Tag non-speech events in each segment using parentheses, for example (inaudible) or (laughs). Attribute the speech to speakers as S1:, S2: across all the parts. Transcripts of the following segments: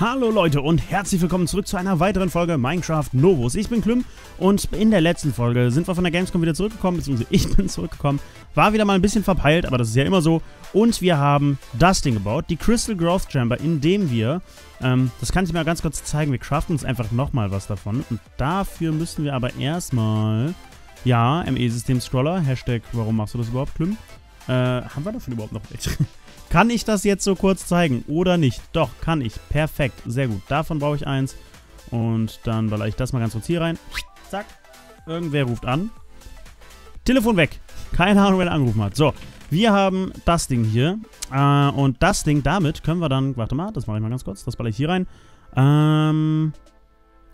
S1: Hallo Leute und herzlich willkommen zurück zu einer weiteren Folge Minecraft Novus. Ich bin Klüm und in der letzten Folge sind wir von der Gamescom wieder zurückgekommen, beziehungsweise ich (laughs) bin zurückgekommen. War wieder mal ein bisschen verpeilt, aber das ist ja immer so. Und wir haben das Ding gebaut, die Crystal Growth Chamber, indem wir, ähm, das kann ich mir ganz kurz zeigen, wir craften uns einfach nochmal was davon. Und dafür müssen wir aber erstmal, ja, ME-System-Scroller, Hashtag, warum machst du das überhaupt, Klüm? Äh, haben wir davon überhaupt noch welche? (laughs) Kann ich das jetzt so kurz zeigen oder nicht? Doch, kann ich. Perfekt. Sehr gut. Davon brauche ich eins. Und dann baller ich das mal ganz kurz hier rein. Zack. Irgendwer ruft an. Telefon weg. Keine Ahnung, wer angerufen hat. So, wir haben das Ding hier. Äh, und das Ding, damit können wir dann... Warte mal, das mache ich mal ganz kurz. Das baller ich hier rein. Ähm...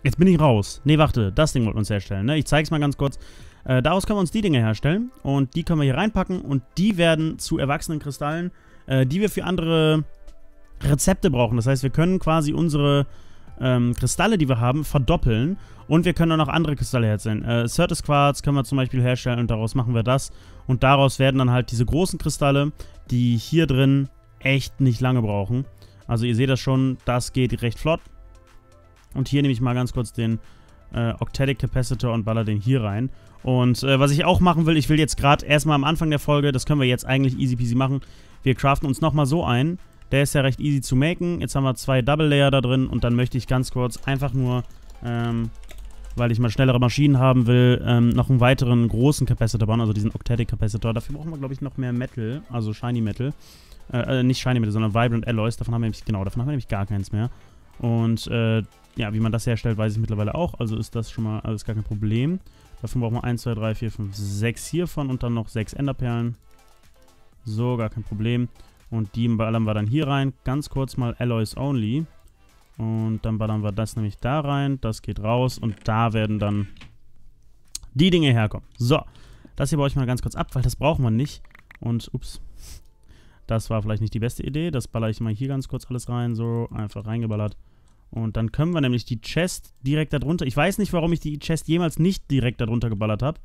S1: Jetzt bin ich raus. Ne, warte, das Ding wollten wir uns herstellen. Ne? Ich zeige es mal ganz kurz. Äh, daraus können wir uns die Dinge herstellen. Und die können wir hier reinpacken. Und die werden zu erwachsenen Kristallen äh, die wir für andere Rezepte brauchen. Das heißt, wir können quasi unsere ähm, Kristalle, die wir haben, verdoppeln. Und wir können dann auch andere Kristalle herstellen. Äh, Certus Quarz können wir zum Beispiel herstellen und daraus machen wir das. Und daraus werden dann halt diese großen Kristalle, die hier drin echt nicht lange brauchen. Also ihr seht das schon, das geht recht flott. Und hier nehme ich mal ganz kurz den äh, Octatic Capacitor und baller den hier rein. Und äh, was ich auch machen will, ich will jetzt gerade erstmal am Anfang der Folge, das können wir jetzt eigentlich easy peasy machen, wir craften uns nochmal so ein. Der ist ja recht easy zu machen. Jetzt haben wir zwei Double Layer da drin und dann möchte ich ganz kurz einfach nur, ähm, weil ich mal schnellere Maschinen haben will, ähm, noch einen weiteren großen Capacitor bauen, also diesen Octetic Capacitor. Dafür brauchen wir, glaube ich, noch mehr Metal, also Shiny Metal. Äh, äh, nicht Shiny Metal, sondern Vibrant Alloys. Davon haben wir nämlich, genau, davon haben wir nämlich gar keins mehr. Und, äh, ja, wie man das herstellt, weiß ich mittlerweile auch. Also ist das schon mal alles gar kein Problem. Davon brauchen wir 1, 2, 3, 4, 5, 6 hiervon und dann noch 6 Enderperlen. So, gar kein Problem. Und die ballern wir dann hier rein. Ganz kurz mal Alloys Only. Und dann ballern wir das nämlich da rein. Das geht raus. Und da werden dann die Dinge herkommen. So, das hier baue ich mal ganz kurz ab, weil das braucht man nicht. Und, ups, das war vielleicht nicht die beste Idee. Das baller ich mal hier ganz kurz alles rein. So, einfach reingeballert. Und dann können wir nämlich die Chest direkt darunter... Ich weiß nicht, warum ich die Chest jemals nicht direkt darunter geballert habe.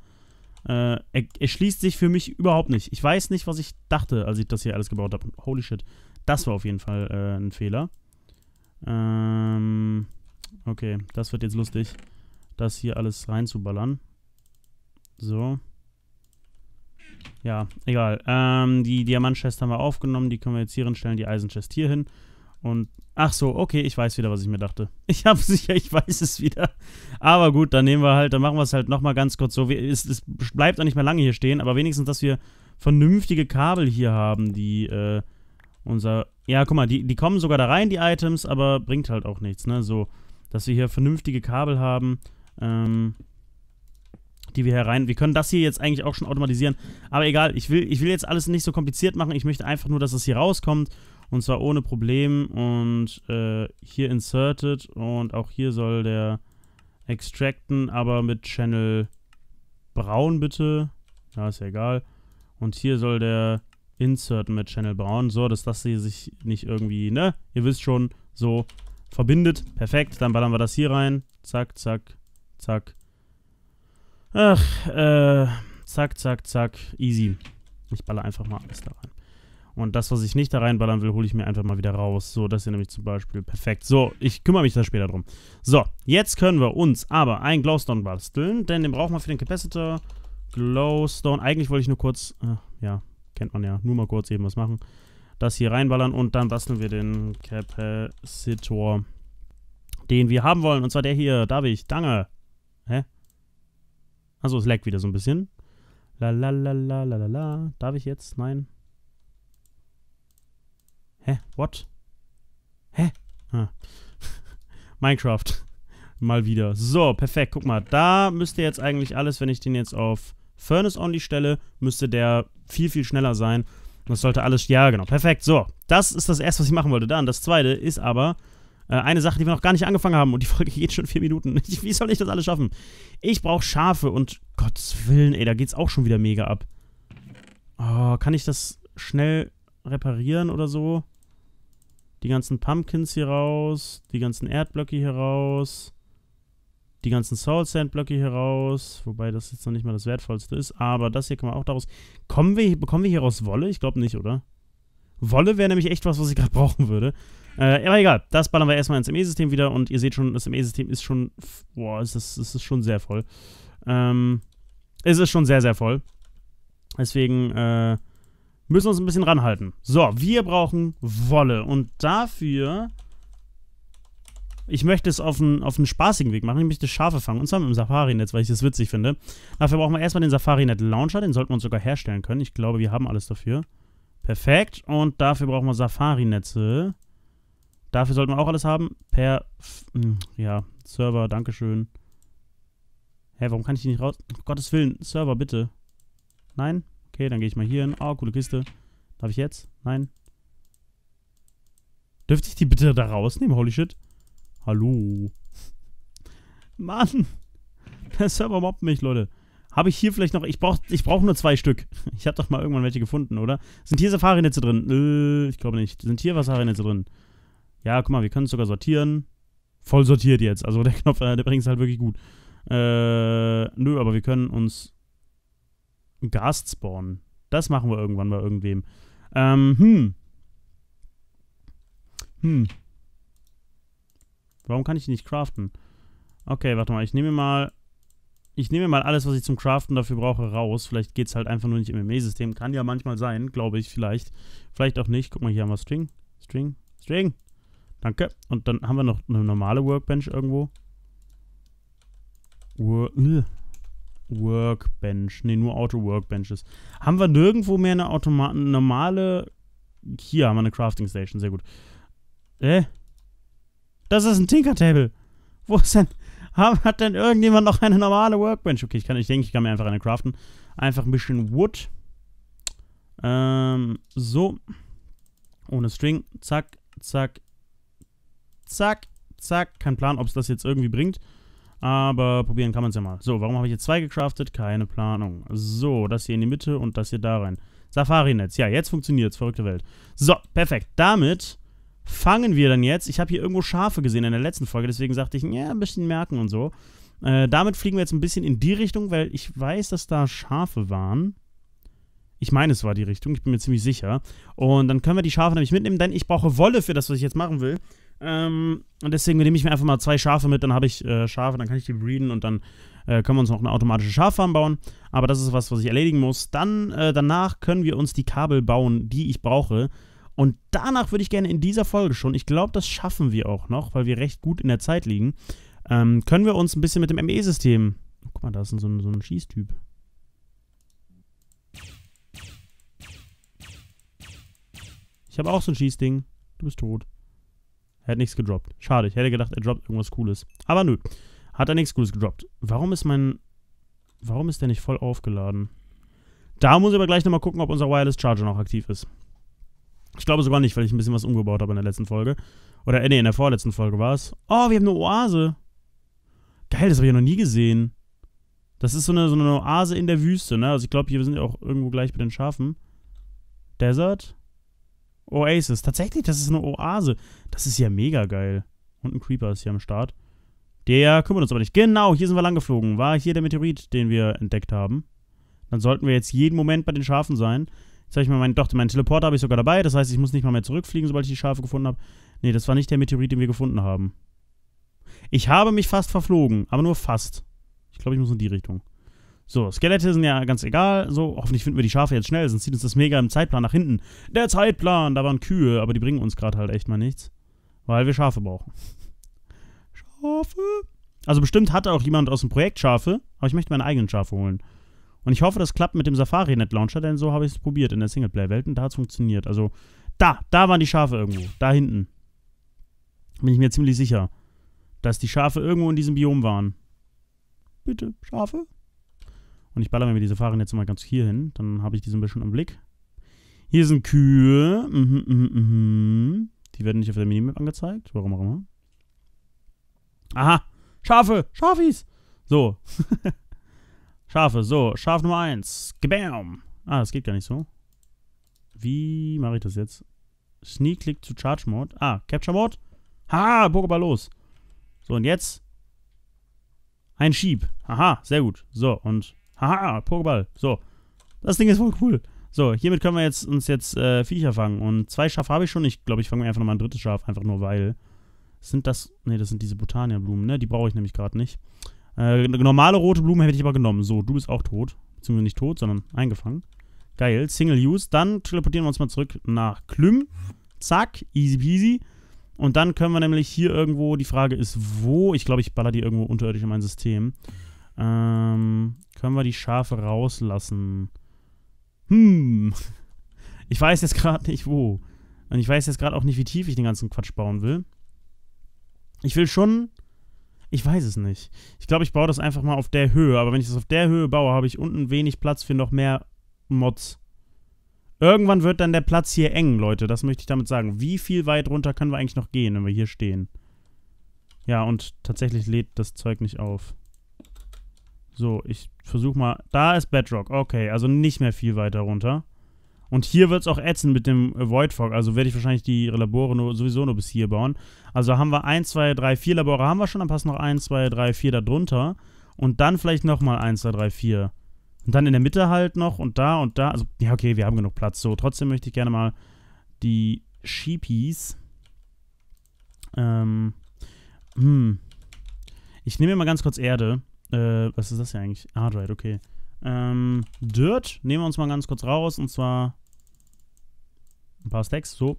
S1: Äh, er, erschließt sich für mich überhaupt nicht. Ich weiß nicht, was ich dachte, als ich das hier alles gebaut habe. Holy shit. Das war auf jeden Fall äh, ein Fehler. Ähm, okay, das wird jetzt lustig, das hier alles reinzuballern. So. Ja, egal. Ähm, die Diamantchest haben wir aufgenommen, die können wir jetzt hier hinstellen, die Eisenchest hier hin. Und ach so, okay, ich weiß wieder, was ich mir dachte. (laughs) Ich habe sicher, ich weiß es wieder. Aber gut, dann nehmen wir halt, dann machen wir es halt nochmal ganz kurz so. Wir, es, es, bleibt auch nicht mehr lange hier stehen, aber wenigstens, dass wir vernünftige Kabel hier haben, die äh, unser... Ja, guck mal, die, die kommen sogar da rein, die Items, aber bringt halt auch nichts, ne? So, dass wir hier vernünftige Kabel haben, ähm, die wir hier rein... Wir können das hier jetzt eigentlich auch schon automatisieren, aber egal, ich will, ich will jetzt alles nicht so kompliziert machen. Ich möchte einfach nur, dass es das hier rauskommt und zwar ohne Problem und äh, hier inserted und auch hier soll der extracten, aber mit Channel braun bitte. Ja, ist ja egal. Und hier soll der inserten mit Channel braun. So, dass das hier sich nicht irgendwie, ne? Ihr wisst schon, so verbindet. Perfekt, dann ballern wir das hier rein. Zack, zack, zack. Ach, äh, zack, zack, zack. Easy. Ich baller einfach mal alles da rein. Und das, was ich nicht da reinballern will, hole ich mir einfach mal wieder raus. So, das hier nämlich zum Beispiel. Perfekt. So, ich kümmere mich da später drum. So, jetzt können wir uns aber einen Glowstone basteln, denn den brauchen wir für den Capacitor. Glowstone. Eigentlich wollte ich nur kurz, äh, ja, kennt man ja, nur mal kurz eben was machen. Das hier reinballern und dann basteln wir den Capacitor, den wir haben wollen. Und zwar der hier. Darf ich? Danke. Hä? Also es laggt wieder so ein bisschen. La la la la la la la. Darf ich jetzt? Nein. Hä? What? Hä? Ah. (laughs) Minecraft. Mal wieder. So, perfekt. Guck mal, da müsste jetzt eigentlich alles, wenn ich den jetzt auf Furnace Only stelle, müsste der viel, viel schneller sein. Das sollte alles... Ja, genau. Perfekt. So, das ist das Erste, was ich machen wollte. Dann, das Zweite ist aber äh, eine Sache, die wir noch gar nicht angefangen haben. Und die (laughs) Folge geht schon vier Minuten. (laughs) Wie soll ich das alles schaffen? Ich brauche Schafe und... Gottes Willen, ey, da geht's auch schon wieder mega ab. Oh, kann ich das schnell reparieren oder so? Die ganzen Pumpkins hier raus, die ganzen Erdblöcke hier raus, die ganzen Soul Sand Blöcke hier raus, wobei das jetzt noch nicht mal das wertvollste ist, aber das hier kann man auch daraus. Kommen wir, bekommen wir hier raus Wolle? Ich glaube nicht, oder? Wolle wäre nämlich echt was, was ich gerade (laughs) brauchen würde. Äh, aber egal, das ballern wir erstmal ins ME-System wieder und ihr seht schon, das ME-System ist schon, boah, es ist, es ist schon sehr voll. Ähm, es ist schon sehr, sehr voll. Deswegen, äh, Müssen uns ein bisschen ranhalten. So, wir brauchen Wolle. Und dafür... Ich möchte es auf einen, auf einen spaßigen Weg machen. Ich möchte Schafe fangen. Und zwar mit dem Safari-Netz, weil ich das witzig finde. Dafür brauchen wir erstmal den Safari-Net-Launcher. Den sollten wir uns sogar herstellen können. Ich glaube, wir haben alles dafür. Perfekt. Und dafür brauchen wir Safari-Netze. Dafür sollten wir auch alles haben. Per... Hm, ja, Server, Dankeschön. Hä, warum kann ich die nicht raus... Um Gottes Willen, Server, bitte. Nein? Okay, dann gehe ich mal hier hin. oh, coole Kiste. Darf ich jetzt? Nein. Dürfte ich die bitte da rausnehmen? Holy shit. Hallo. (laughs) Mann. Der Server mobbt mich, Leute. Habe ich hier vielleicht noch... Ich brauche ich brauch nur zwei Stück. Ich habe doch mal irgendwann welche gefunden, oder? Sind hier Safari-Netze drin? Nö, ich glaube nicht. Sind hier Safari-Netze drin? Ja, guck mal, wir können es sogar sortieren. Voll sortiert jetzt. Also der Knopf, äh, der bringt es halt wirklich gut. Äh, nö, aber wir können uns einen Gast spawnen. Das machen wir irgendwann bei irgendwem. Ähm, hm. Hm. Warum kann ich die nicht craften? Okay, warte mal. Ich nehme mal... Ich nehme mal alles, was ich zum Craften dafür brauche, raus. Vielleicht geht es halt einfach nur nicht im MME-System. Kann ja manchmal sein, glaube ich, vielleicht. Vielleicht auch nicht. Guck mal, hier haben wir String. String. String. Danke. Und dann haben wir noch eine normale Workbench irgendwo. Ur Workbench. Ne, nur Auto-Workbenches. Haben wir nirgendwo mehr eine Automa normale. Hier haben wir eine Crafting Station, sehr gut. Äh? Das ist ein Tinkertable. Wo ist denn. Hat denn irgendjemand noch eine normale Workbench? Okay, ich, kann, ich denke, ich kann mir einfach eine craften. Einfach ein bisschen Wood. Ähm, so. Ohne String. Zack, zack, zack, zack. Kein Plan, ob es das jetzt irgendwie bringt. Aber probieren kann man es ja mal. So, warum habe ich jetzt zwei gecraftet? Keine Planung. So, das hier in die Mitte und das hier da rein. Safari-Netz. Ja, jetzt funktioniert es. Verrückte Welt. So, perfekt. Damit fangen wir dann jetzt. Ich habe hier irgendwo Schafe gesehen in der letzten Folge, deswegen sagte ich, ja, ein bisschen merken und so. Äh, damit fliegen wir jetzt ein bisschen in die Richtung, weil ich weiß, dass da Schafe waren. Ich meine, es war die Richtung, ich bin mir ziemlich sicher. Und dann können wir die Schafe nämlich mitnehmen, denn ich brauche Wolle für das, was ich jetzt machen will. Ähm, und deswegen nehme ich mir einfach mal zwei Schafe mit, dann habe ich äh, Schafe, dann kann ich die breeden und dann äh, können wir uns noch eine automatische Schaffarm bauen. Aber das ist was, was ich erledigen muss. Dann, äh, danach können wir uns die Kabel bauen, die ich brauche. Und danach würde ich gerne in dieser Folge schon, ich glaube, das schaffen wir auch noch, weil wir recht gut in der Zeit liegen, ähm, können wir uns ein bisschen mit dem ME-System. E oh, guck mal, da ist so ein, so ein Schießtyp. Ich habe auch so ein Schießding. Du bist tot. Er hat nichts gedroppt. Schade, ich hätte gedacht, er droppt irgendwas Cooles. Aber nö, hat er nichts Cooles gedroppt. Warum ist mein... Warum ist der nicht voll aufgeladen? Da muss ich aber gleich nochmal gucken, ob unser Wireless Charger noch aktiv ist. Ich glaube sogar nicht, weil ich ein bisschen was umgebaut habe in der letzten Folge. Oder, äh, nee, in der vorletzten Folge war es. Oh, wir haben eine Oase. Geil, das habe ich ja noch nie gesehen. Das ist so eine, so eine Oase in der Wüste, ne? Also ich glaube, hier sind wir auch irgendwo gleich bei den Schafen. Desert? Oasis. Tatsächlich, das ist eine Oase. Das ist ja mega geil. Und ein Creeper ist hier am Start. Der kümmert uns aber nicht. Genau, hier sind wir langgeflogen. War hier der Meteorit, den wir entdeckt haben. Dann sollten wir jetzt jeden Moment bei den Schafen sein. Jetzt habe ich mal meine, doch, meinen Teleporter habe ich sogar dabei. Das heißt, ich muss nicht mal mehr zurückfliegen, sobald ich die Schafe gefunden habe. Nee, das war nicht der Meteorit, den wir gefunden haben. Ich habe mich fast verflogen, aber nur fast. Ich glaube, ich muss in die Richtung. So, Skelette sind ja ganz egal. So, hoffentlich finden wir die Schafe jetzt schnell, sonst zieht uns das mega im Zeitplan nach hinten. Der Zeitplan, da waren Kühe, aber die bringen uns gerade halt echt mal nichts. Weil wir Schafe brauchen. Schafe? Also bestimmt hatte auch jemand aus dem Projekt Schafe, aber ich möchte meine eigenen Schafe holen. Und ich hoffe, das klappt mit dem Safari-Net-Launcher, denn so habe ich es probiert in der Singleplayer-Welt und da hat es funktioniert. Also, da, da waren die Schafe irgendwo. Da hinten. Bin ich mir ziemlich sicher, dass die Schafe irgendwo in diesem Biom waren. Bitte, Schafe? Und ich ballere mir diese Fahrräder jetzt mal ganz hier hin. Dann habe ich die so ein bisschen im Blick. Hier sind Kühe. Mhm, mhm, mhm. Die werden nicht auf der Minimap angezeigt. Warum auch immer. Aha. Schafe. Schafis. So. (laughs) Schafe. So. Schaf Nummer 1. Gebam. Ah, das geht gar nicht so. Wie mache ich das jetzt? Sneak Click zu Charge Mode. Ah, Capture Mode. Ha, Pokéball los. So, und jetzt ein Schieb. Aha, sehr gut. So, und Haha, Pokéball. So. Das Ding ist voll cool. So, hiermit können wir jetzt, uns jetzt äh, Viecher fangen. Und zwei Schafe habe ich schon. Ich glaube, ich fange mir einfach nochmal ein drittes Schaf, einfach nur weil. Sind das. Ne, das sind diese Botania-Blumen, ne? Die brauche ich nämlich gerade nicht. Äh, normale rote Blumen hätte ich aber genommen. So, du bist auch tot. Beziehungsweise nicht tot, sondern eingefangen. Geil, Single Use. Dann teleportieren wir uns mal zurück nach Klüm. Zack, easy peasy. Und dann können wir nämlich hier irgendwo, die Frage ist wo, ich glaube, ich baller die irgendwo unterirdisch in mein System. Ähm, können wir die Schafe rauslassen? Hm. (laughs) Ich weiß jetzt gerade nicht wo. Und ich weiß jetzt gerade auch nicht, wie tief ich den ganzen Quatsch bauen will. Ich will schon. Ich weiß es nicht. Ich glaube, ich baue das einfach mal auf der Höhe. Aber wenn ich das auf der Höhe baue, habe ich unten wenig Platz für noch mehr Mods. Irgendwann wird dann der Platz hier eng, Leute. Das möchte ich damit sagen. Wie viel weit runter können wir eigentlich noch gehen, wenn wir hier stehen? Ja, und tatsächlich lädt das Zeug nicht auf. So, ich versuche mal. Da ist Bedrock. Okay, also nicht mehr viel weiter runter. Und hier wird es auch ätzen mit dem Void Fog. Also werde ich wahrscheinlich die Labore nur, sowieso nur bis hier bauen. Also haben wir 1, 2, 3, 4 Labore haben wir schon. Dann passen noch 1, 2, 3, 4 da drunter. Und dann vielleicht nochmal 1, 2, 3, 4. Und dann in der Mitte halt noch und da und da. Also, ja, okay, wir haben genug Platz. So, trotzdem möchte ich gerne mal die Sheepies. Ähm. Hm. Ich nehme mir mal ganz kurz Erde. Äh, was ist das hier eigentlich? Ah, Hardride, okay. Ähm, Dirt nehmen wir uns mal ganz kurz raus. Und zwar ein paar Stacks, so.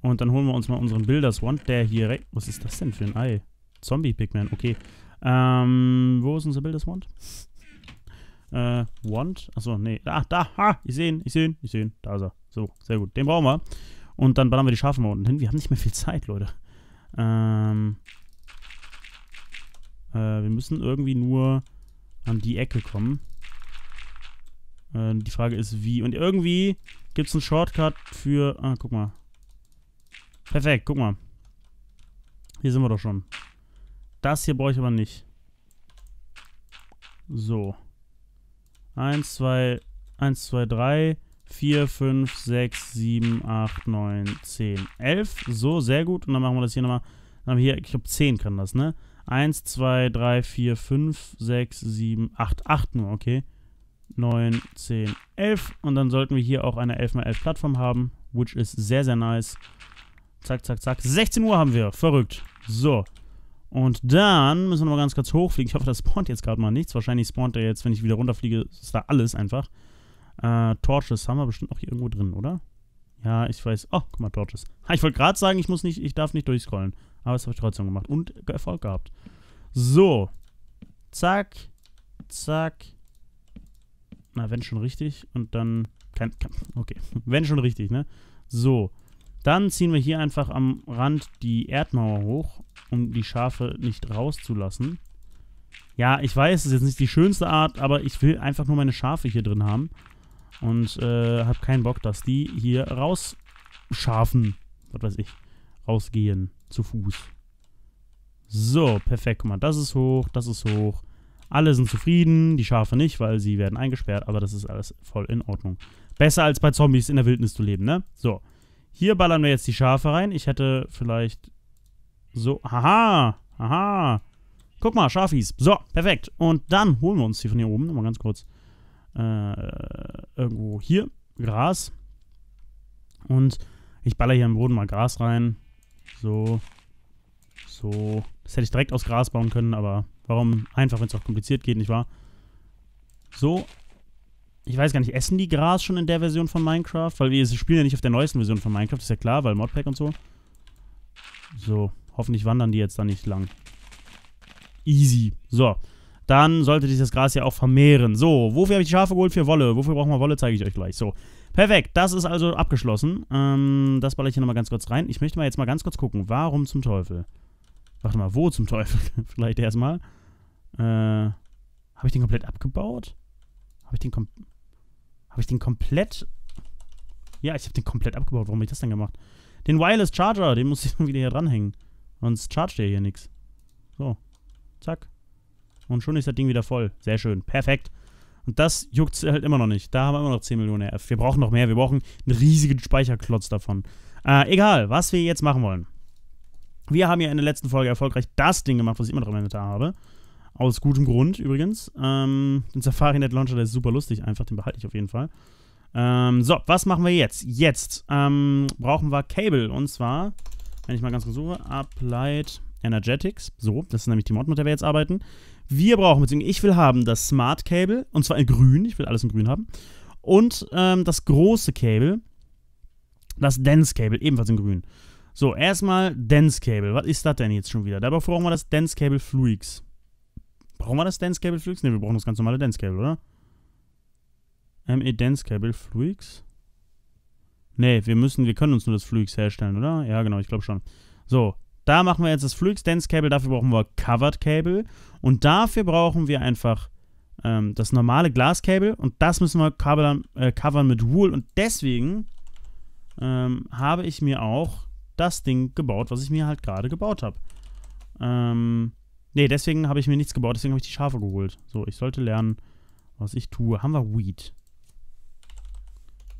S1: Und dann holen wir uns mal unseren Builders der hier rechts... Was ist das denn für ein Ei? Zombie-Pigman, okay. Ähm, wo ist unser Builders Äh, Wand? Achso, nee. Da, ah, da, ha! Ich sehe ihn, ich sehe ihn, ich sehe ihn. Da ist er. So, sehr gut. Den brauchen wir. Und dann ballern wir die Schafe mal unten hin. Wir haben nicht mehr viel Zeit, Leute. Ähm, äh, wir müssen irgendwie nur an die Ecke kommen. Äh, die Frage ist, wie. Und irgendwie gibt es einen Shortcut für... Ah, guck mal. Perfekt, guck mal. Hier sind wir doch schon. Das hier brauche ich aber nicht. So. 1, 2, 1, 2, 3, 4, 5, 6, 7, 8, 9, 10, 11. So, sehr gut. Und dann machen wir das hier nochmal. Dann haben wir hier, ich glaube 10 kann das, ne? 1, 2, 3, 4, 5, 6, 7, 8, 8 nur, okay. 9, 10, 11. Und dann sollten wir hier auch eine 11x11 Plattform haben, which is sehr, sehr nice. Zack, zack, zack. 16 Uhr haben wir. Verrückt. So. Und dann müssen wir nochmal ganz kurz hochfliegen. Ich hoffe, das spawnt jetzt gerade mal nichts. Wahrscheinlich spawnt er jetzt, wenn ich wieder runterfliege, ist da alles einfach. Äh, Torches haben wir bestimmt auch hier irgendwo drin, oder? Ja, ich weiß. Oh, guck mal, Torches. ich wollte gerade sagen, ich muss nicht, ich darf nicht durchscrollen. Aber das habe ich trotzdem gemacht und Erfolg gehabt. So. Zack. Zack. Na, wenn schon richtig. Und dann... Kein, kein, okay. (laughs) wenn schon richtig, ne? So. Dann ziehen wir hier einfach am Rand die Erdmauer hoch, um die Schafe nicht rauszulassen. Ja, ich weiß, es ist jetzt nicht die schönste Art, aber ich will einfach nur meine Schafe hier drin haben. Und äh, habe keinen Bock, dass die hier rausschafen. Was weiß ich. Rausgehen zu Fuß. So, perfekt. Guck mal, das ist hoch, das ist hoch. Alle sind zufrieden, die Schafe nicht, weil sie werden eingesperrt, aber das ist alles voll in Ordnung. Besser als bei Zombies in der Wildnis zu leben, ne? So. Hier ballern wir jetzt die Schafe rein. Ich hätte vielleicht so. Haha! Haha! Guck mal, Schafis. So, perfekt. Und dann holen wir uns hier von hier oben. Nochmal ganz kurz. Äh, irgendwo hier. Gras. Und ich baller hier im Boden mal Gras rein. So. So. Das hätte ich direkt aus Gras bauen können, aber warum einfach, wenn es auch kompliziert geht, nicht wahr? So. Ich weiß gar nicht, essen die Gras schon in der Version von Minecraft? Weil wir spielen ja nicht auf der neuesten Version von Minecraft, ist ja klar, weil Modpack und so. So, hoffentlich wandern die jetzt da nicht lang. Easy. So, dann sollte sich das Gras ja auch vermehren. So, wofür habe ich die Schafe geholt? Für Wolle. Wofür brauchen wir Wolle, zeige ich euch gleich. So, Perfekt, das ist also abgeschlossen. Ähm, das baller ich hier nochmal ganz kurz rein. Ich möchte mal jetzt mal ganz kurz gucken. Warum zum Teufel? Warte mal, wo zum Teufel? (laughs) Vielleicht erstmal. Äh, habe ich den komplett abgebaut? Habe ich den komplett... Habe ich den komplett... Ja, ich habe den komplett abgebaut. Warum habe ich das denn gemacht? Den Wireless Charger, den muss ich (laughs) dann wieder hier dranhängen. Sonst chargt der hier nichts. So. Zack. Und schon ist das Ding wieder voll. Sehr schön. Perfekt. Und das juckt es halt immer noch nicht. Da haben wir immer noch 10 Millionen RF. Wir brauchen noch mehr. Wir brauchen einen riesigen Speicherklotz davon. Äh, egal, was wir jetzt machen wollen. Wir haben ja in der letzten Folge erfolgreich das Ding gemacht, was ich immer noch im Inventar habe. Aus gutem Grund übrigens. Ähm, den Safari-Net Launcher, der ist super lustig einfach. Den behalte ich auf jeden Fall. Ähm, so, was machen wir jetzt? Jetzt ähm, brauchen wir Cable. Und zwar, wenn ich mal ganz kurz suche, Applied Energetics. So, das ist nämlich die Mod, mit der wir jetzt arbeiten. Wir brauchen, beziehungsweise ich will haben das Smart Cable, und zwar in grün, ich will alles in grün haben, und ähm, das große Cable, das Dense Cable, ebenfalls in grün. So, erstmal Dense Cable. Was ist das denn jetzt schon wieder? Dabei brauchen wir das Dense Cable Fluix. Brauchen wir das Dense Cable Fluix? Ne, wir brauchen das ganz normale Dense Cable, oder? ME Dense Cable Fluix? Ne, wir müssen, wir können uns nur das Fluix herstellen, oder? Ja, genau, ich glaube schon. So, da machen wir jetzt das Fluid Dance Cable, dafür brauchen wir Covered Cable und dafür brauchen wir einfach ähm, das normale Glas Cable. und das müssen wir covern, äh, covern mit Wool und deswegen ähm, habe ich mir auch das Ding gebaut, was ich mir halt gerade gebaut habe. Ähm, ne, deswegen habe ich mir nichts gebaut, deswegen habe ich die Schafe geholt. So, ich sollte lernen, was ich tue. Haben wir Weed?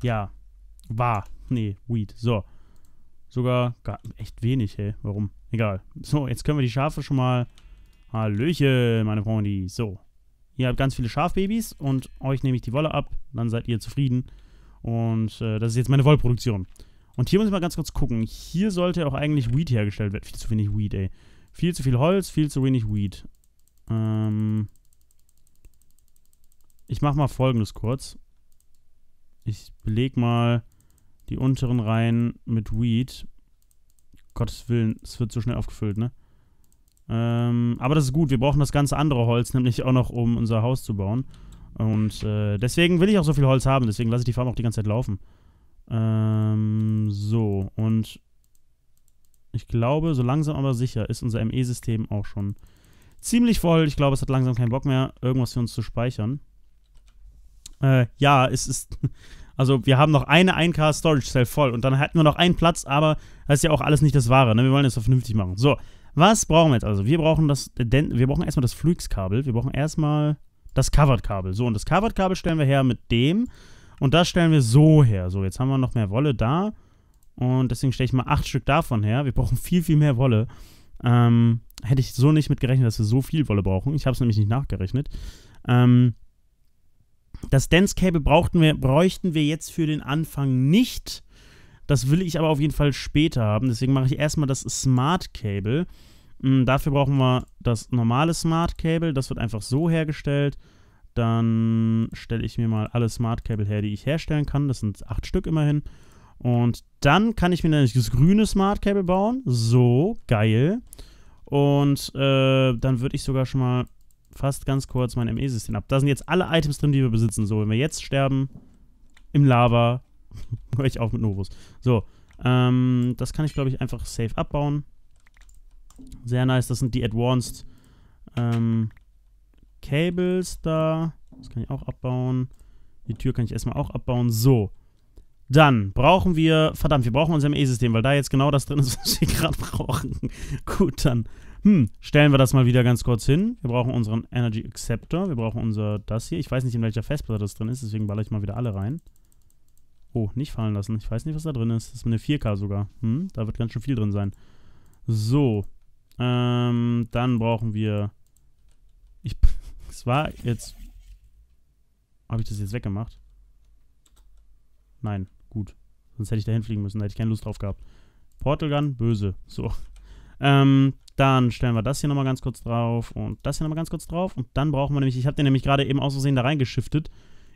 S1: Ja. War. Nee, Weed. So. Sogar gar, echt wenig, hey. Warum? Egal. So, jetzt können wir die Schafe schon mal... Hallöchen, meine Freunde. So. Ihr habt ganz viele Schafbabys und euch nehme ich die Wolle ab. Dann seid ihr zufrieden. Und äh, das ist jetzt meine Wollproduktion. Und hier muss ich mal ganz kurz gucken. Hier sollte auch eigentlich Weed hergestellt werden. Viel zu wenig Weed, ey. Viel zu viel Holz, viel zu wenig Weed. Ähm... Ich mache mal folgendes kurz. Ich beleg mal die unteren Reihen mit Weed. Gottes Willen, es wird zu schnell aufgefüllt, ne? Ähm, aber das ist gut, wir brauchen das ganze andere Holz, nämlich auch noch, um unser Haus zu bauen. Und äh, deswegen will ich auch so viel Holz haben, deswegen lasse ich die Farm auch die ganze Zeit laufen. Ähm, so, und ich glaube, so langsam aber sicher ist unser ME-System auch schon ziemlich voll. Ich glaube, es hat langsam keinen Bock mehr, irgendwas für uns zu speichern. Äh, ja, es ist also wir haben noch eine 1K Storage Cell voll und dann hätten wir noch einen Platz, aber das ist ja auch alles nicht das Wahre. Ne? Wir wollen das vernünftig machen. So, was brauchen wir jetzt also? Wir brauchen das, wir brauchen erstmal das Flux-Kabel. Wir brauchen erstmal das Covered-Kabel. So, und das Covered-Kabel stellen wir her mit dem. Und das stellen wir so her. So, jetzt haben wir noch mehr Wolle da. Und deswegen stelle ich mal acht Stück davon her. Wir brauchen viel, viel mehr Wolle. Ähm, hätte ich so nicht mit gerechnet, dass wir so viel Wolle brauchen. Ich habe es nämlich nicht nachgerechnet. Ähm, das Dance Cable brauchten wir, bräuchten wir jetzt für den Anfang nicht. Das will ich aber auf jeden Fall später haben. Deswegen mache ich erstmal das Smart Cable. Hm, dafür brauchen wir das normale Smart Cable. Das wird einfach so hergestellt. Dann stelle ich mir mal alle Smart Cable her, die ich herstellen kann. Das sind acht Stück immerhin. Und dann kann ich mir nämlich das grüne Smart Cable bauen. So, geil. Und äh, dann würde ich sogar schon mal fast ganz kurz mein ME-System ab. Da sind jetzt alle Items drin, die wir besitzen. So, wenn wir jetzt sterben, im Lava, (laughs) höre ich auf mit Novus. So, ähm, das kann ich, glaube ich, einfach safe abbauen. Sehr nice, das sind die Advanced ähm, Cables da. Das kann ich auch abbauen. Die Tür kann ich erstmal auch abbauen. So. Dann brauchen wir, verdammt, wir brauchen unser ME-System, weil da jetzt genau das drin ist, (laughs) was wir gerade brauchen. Gut, dann hm, stellen wir das mal wieder ganz kurz hin. Wir brauchen unseren Energy Acceptor. Wir brauchen unser das hier. Ich weiß nicht, in welcher Festplatte das drin ist, deswegen baller ich mal wieder alle rein. Oh, nicht fallen lassen. Ich weiß nicht, was da drin ist. Das ist eine 4K sogar. Hm, da wird ganz schön viel drin sein. So. Ähm, dann brauchen wir... Ich... (laughs) Es war jetzt... Habe ich das jetzt weggemacht? Nein, gut. Sonst hätte ich da hinfliegen müssen. Da hätte ich keine Lust drauf gehabt. Portal Gun, böse. So. (laughs) Ähm, dann stellen wir das hier nochmal ganz kurz drauf und das hier nochmal ganz kurz drauf. Und dann brauchen wir nämlich, ich habe den nämlich gerade eben aus Versehen da reingeschiftet.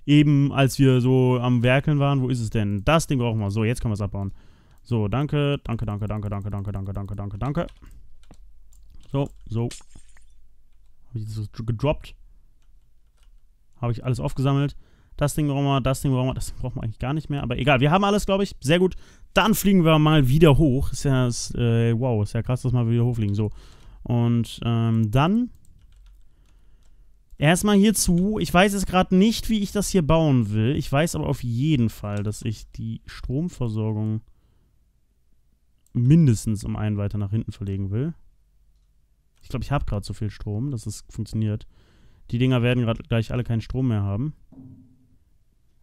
S1: Eben als wir so am Werkeln waren. Wo ist es denn? Das Ding brauchen wir. So, jetzt können wir es abbauen. So, danke, danke, danke, danke, danke, danke, danke, danke, danke, danke. So, so. Habe ich das gedroppt? Habe ich alles aufgesammelt. Das Ding brauchen wir, das Ding brauchen wir, das brauchen wir eigentlich gar nicht mehr. Aber egal, wir haben alles, glaube ich. Sehr gut. Dann fliegen wir mal wieder hoch. Ist ja, ist, äh, wow, ist ja krass, dass wir mal wieder hochfliegen. So. Und ähm, dann erstmal hierzu. Ich weiß jetzt gerade nicht, wie ich das hier bauen will. Ich weiß aber auf jeden Fall, dass ich die Stromversorgung mindestens um einen weiter nach hinten verlegen will. Ich glaube, ich habe gerade so viel Strom, dass es funktioniert. Die Dinger werden gerade gleich alle keinen Strom mehr haben.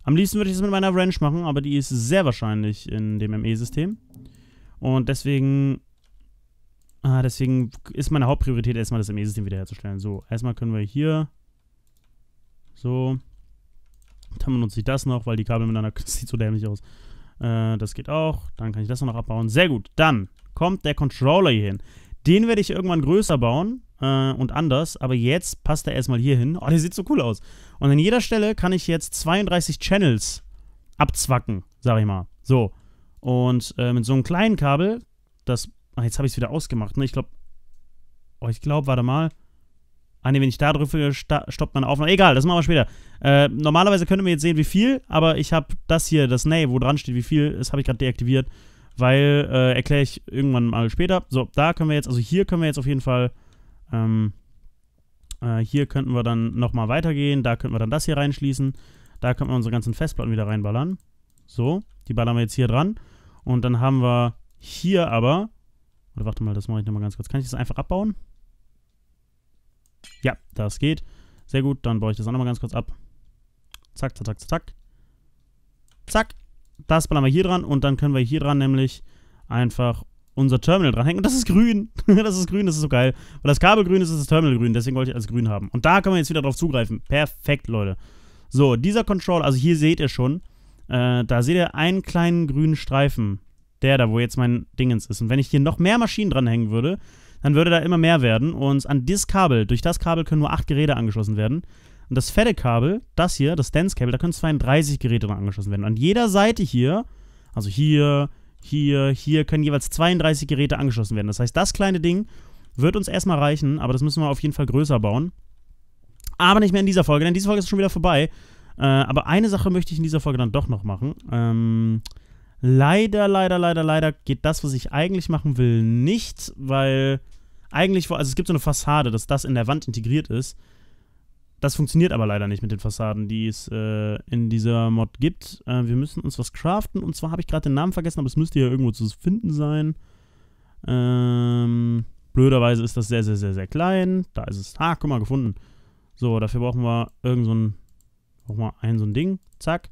S1: Am liebsten würde ich das mit meiner Wrench machen, aber die ist sehr wahrscheinlich in dem ME-System. Und deswegen... Ah, deswegen ist meine Hauptpriorität erstmal das ME-System wiederherzustellen. So, erstmal können wir hier... So. Dann benutze ich das noch, weil die Kabel miteinander... (laughs) Das sieht so dämlich aus. Äh, das geht auch. Dann kann ich das noch abbauen. Sehr gut. Dann kommt der Controller hier hin. Den werde ich irgendwann größer bauen äh, und anders, aber jetzt passt er erstmal hier hin. Oh, der sieht so cool aus. Und an jeder Stelle kann ich jetzt 32 Channels abzwacken, sag ich mal. So. Und äh, mit so einem kleinen Kabel, das. Ach, jetzt habe ich es wieder ausgemacht, ne? Ich glaube. Oh, ich glaube, warte mal. Ah ne, wenn ich da drücke, stoppt meine Aufnahme. Egal, das machen wir später. Äh, normalerweise könnte man jetzt sehen, wie viel, aber ich habe das hier, das Ne, wo dran steht, wie viel, das habe ich gerade deaktiviert, weil äh, erkläre ich irgendwann mal später. So, da können wir jetzt, also hier können wir jetzt auf jeden Fall ähm, äh, hier könnten wir dann nochmal weitergehen, da könnten wir dann das hier reinschließen, da könnten wir unsere ganzen Festplatten wieder reinballern. So, die ballern wir jetzt hier dran. Und dann haben wir hier aber, oder warte mal, das mache ich nochmal ganz kurz. Kann ich das einfach abbauen? Ja, das geht. Sehr gut, dann baue ich das auch nochmal ganz kurz ab. Zack, zack, zack, zack. Zack. Das ballern wir hier dran und dann können wir hier dran nämlich einfach unser Terminal dranhängen. Und das ist grün. (laughs) das ist grün, das ist so geil. Weil das Kabel grün ist, ist das Terminal grün. Deswegen wollte ich alles grün haben. Und da können wir jetzt wieder drauf zugreifen. Perfekt, Leute. So, dieser Control, also hier seht ihr schon, äh, da seht ihr einen kleinen grünen Streifen. Der da, wo jetzt mein Dingens ist. Und wenn ich hier noch mehr Maschinen dranhängen würde, dann würde da immer mehr werden. Und an dieses Kabel, durch das Kabel können nur acht Geräte angeschlossen werden. Und das fette Kabel, das hier, das Dance-Kabel, da können 32 Geräte dran angeschlossen werden. An jeder Seite hier, also hier, hier, hier können jeweils 32 Geräte angeschlossen werden. Das heißt, das kleine Ding wird uns erstmal reichen, aber das müssen wir auf jeden Fall größer bauen. Aber nicht mehr in dieser Folge, denn diese Folge ist schon wieder vorbei. Äh, aber eine Sache möchte ich in dieser Folge dann doch noch machen. Ähm, leider, leider, leider, leider geht das, was ich eigentlich machen will, nicht, weil eigentlich, also es gibt so eine Fassade, dass das in der Wand integriert ist. Das funktioniert aber leider nicht mit den Fassaden, die es äh, in dieser Mod gibt. Äh, wir müssen uns was craften. Und zwar habe ich gerade den Namen vergessen, aber es müsste ja irgendwo zu finden sein. Ähm, blöderweise ist das sehr, sehr, sehr, sehr klein. Da ist es. Ah, guck mal, gefunden. So, dafür brauchen wir irgend so ein, brauchen wir ein so ein Ding. Zack.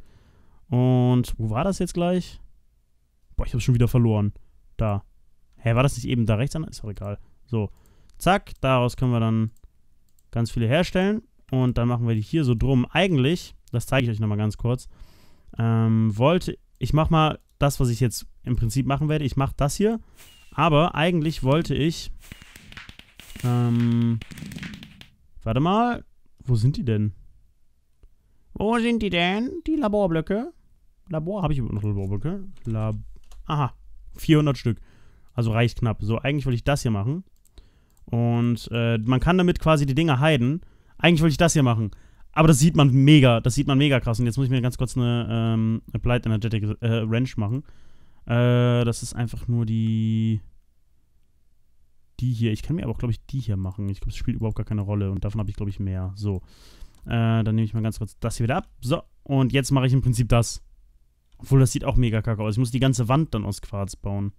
S1: Und wo war das jetzt gleich? Boah, ich habe schon wieder verloren. Da. Hä, war das nicht eben da rechts an? Ist doch egal. So. Zack, daraus können wir dann ganz viele herstellen. Und dann machen wir die hier so drum. Eigentlich, das zeige ich euch nochmal ganz kurz, ähm, wollte, ich mache mal das, was ich jetzt im Prinzip machen werde. Ich mache das hier. Aber eigentlich wollte ich, ähm, warte mal, wo sind die denn? Wo sind die denn? Die Laborblöcke? Labor, habe ich überhaupt noch Laborblöcke? Lab Aha, 400 Stück. Also reicht knapp. So, eigentlich wollte ich das hier machen. Und äh, man kann damit quasi die Dinger heiden. Eigentlich wollte ich das hier machen. Aber das sieht man mega, das sieht man mega krass. Und jetzt muss ich mir ganz kurz eine ähm, Applied Energetic äh, Wrench machen. Äh, das ist einfach nur die. Die hier. Ich kann mir aber auch, glaube ich, die hier machen. Ich glaube, es spielt überhaupt gar keine Rolle. Und davon habe ich, glaube ich, mehr. So. Äh, dann nehme ich mal ganz kurz das hier wieder ab. So. Und jetzt mache ich im Prinzip das. Obwohl, das sieht auch mega kacke aus. Ich muss die ganze Wand dann aus Quarz bauen.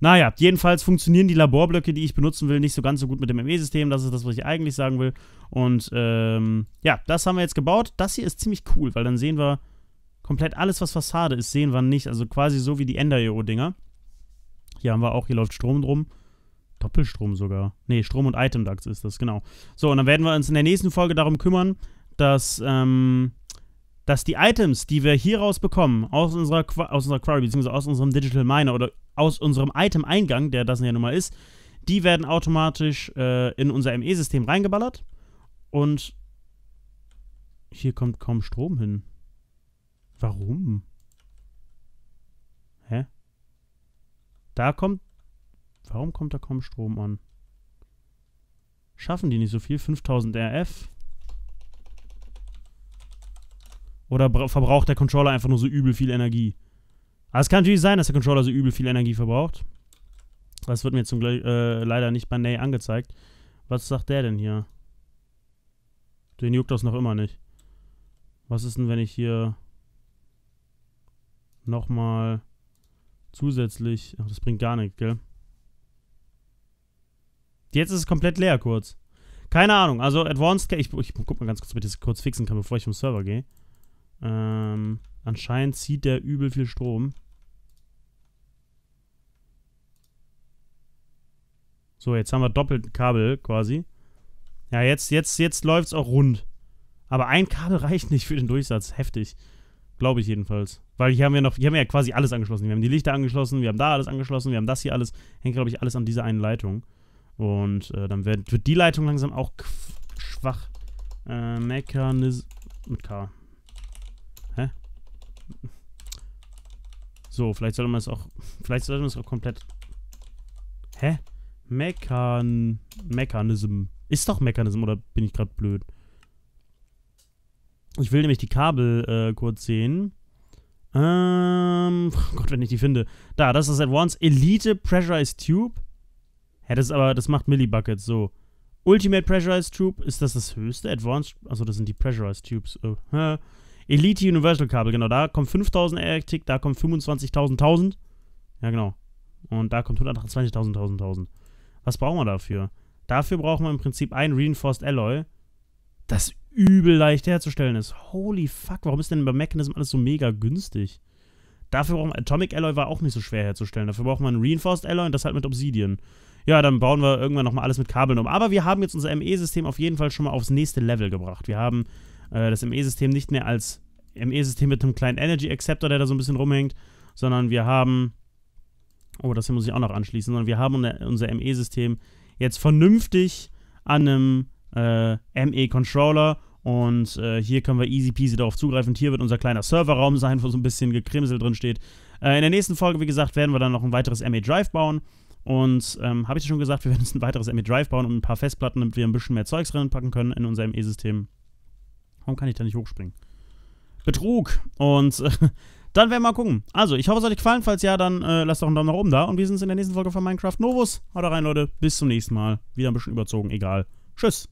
S1: Naja, jedenfalls funktionieren die Laborblöcke, die ich benutzen will, nicht so ganz so gut mit dem ME-System. Das ist das, was ich eigentlich sagen will. Und ähm, ja, das haben wir jetzt gebaut. Das hier ist ziemlich cool, weil dann sehen wir komplett alles, was Fassade ist, sehen wir nicht. Also quasi so wie die Ender-EO-Dinger. Hier haben wir auch, hier läuft Strom drum. Doppelstrom sogar. Ne, Strom und Item Ducks ist das, genau. So, und dann werden wir uns in der nächsten Folge darum kümmern, dass, ähm, dass die Items, die wir hier raus bekommen, aus unserer, aus unserer Quarry, beziehungsweise aus unserem Digital Miner oder aus unserem Item-Eingang, der das ja nun mal ist, die werden automatisch äh, in unser ME-System reingeballert. Und hier kommt kaum Strom hin. Warum? Hä? Da kommt... Warum kommt da kaum Strom an? Schaffen die nicht so viel? 5000 RF? Oder verbraucht der Controller einfach nur so übel viel Energie? Aber es kann natürlich sein, dass der Controller so übel viel Energie verbraucht. Das wird mir zum Glück äh, leider nicht bei Ney angezeigt. Was sagt der denn hier? Den juckt das noch immer nicht. Was ist denn, wenn ich hier nochmal zusätzlich... Ach, das bringt gar nichts, gell? Jetzt ist es komplett leer kurz. Keine Ahnung. Also Advanced... Ich, ich guck mal ganz kurz, ob ich das kurz fixen kann, bevor ich vom Server gehe. Ähm, anscheinend zieht der übel viel Strom. So, jetzt haben wir doppelt Kabel quasi. Ja, jetzt, jetzt, jetzt läuft's auch rund. Aber ein Kabel (laughs) reicht nicht für den Durchsatz. Heftig. Glaube ich jedenfalls. Weil hier haben wir noch, hier haben wir ja quasi alles angeschlossen. Wir haben die Lichter angeschlossen, wir haben da alles angeschlossen, wir haben das hier alles. Hängt, glaube ich, alles an dieser einen Leitung. Und äh, dann wird, wird die Leitung langsam auch schwach. Äh, Mechanismus. Mit K. Hä? So, vielleicht sollte man es auch. (laughs) Vielleicht sollte man es auch komplett. Hä? Mechan Mechanism. Ist doch Mechanism oder bin ich gerade blöd? Ich will nämlich die Kabel äh, kurz sehen. Ähm, oh Gott, wenn ich die finde. Da, das ist Advanced Elite Pressurized Tube. Hä, ja, das ist aber, das macht Millibuckets, so. Ultimate Pressurized Tube, ist das das höchste? Advanced, also das sind die Pressurized Tubes. Oh. Elite Universal Kabel, genau, da kommt 5000 Erectic, da kommt 25.000, 1000. Ja, genau. Und da kommt 128.000, 1000, 1000. Was brauchen wir dafür? Dafür brauchen wir im Prinzip ein Reinforced Alloy, das übel leicht herzustellen ist. Holy fuck, warum ist denn bei Mechanism alles so mega günstig? Dafür brauchen wir Atomic Alloy war auch nicht so schwer herzustellen. Dafür brauchen wir ein Reinforced Alloy und das halt mit Obsidian. Ja, dann bauen wir irgendwann nochmal alles mit Kabeln um. Aber wir haben jetzt unser ME-System auf jeden Fall schon mal aufs nächste Level gebracht. Wir haben äh, das ME-System nicht mehr als ME-System mit einem kleinen Energy Acceptor, der da so ein bisschen rumhängt, sondern wir haben oh, das hier muss ich auch noch anschließen, sondern wir haben unser ME-System jetzt vernünftig an einem äh, ME-Controller und äh, hier können wir easy peasy darauf zugreifen. Und hier wird unser kleiner Serverraum sein, wo so ein bisschen Gekrimsel drin steht. Äh, in der nächsten Folge, wie gesagt, werden wir dann noch ein weiteres ME Drive bauen. Und ähm, habe ich schon gesagt, wir werden jetzt ein weiteres ME Drive bauen und ein paar Festplatten, damit wir ein bisschen mehr Zeugs reinpacken können in unser ME-System. Warum kann ich da nicht hochspringen? Betrug! Und (laughs) Dann werden wir mal gucken. Also, ich hoffe, es hat euch gefallen. Falls ja, dann äh, lasst doch einen Daumen nach oben da. Und wir sehen uns in der nächsten Folge von Minecraft Novus. Haut rein, Leute. Bis zum nächsten Mal. Wieder ein bisschen überzogen, egal. Tschüss.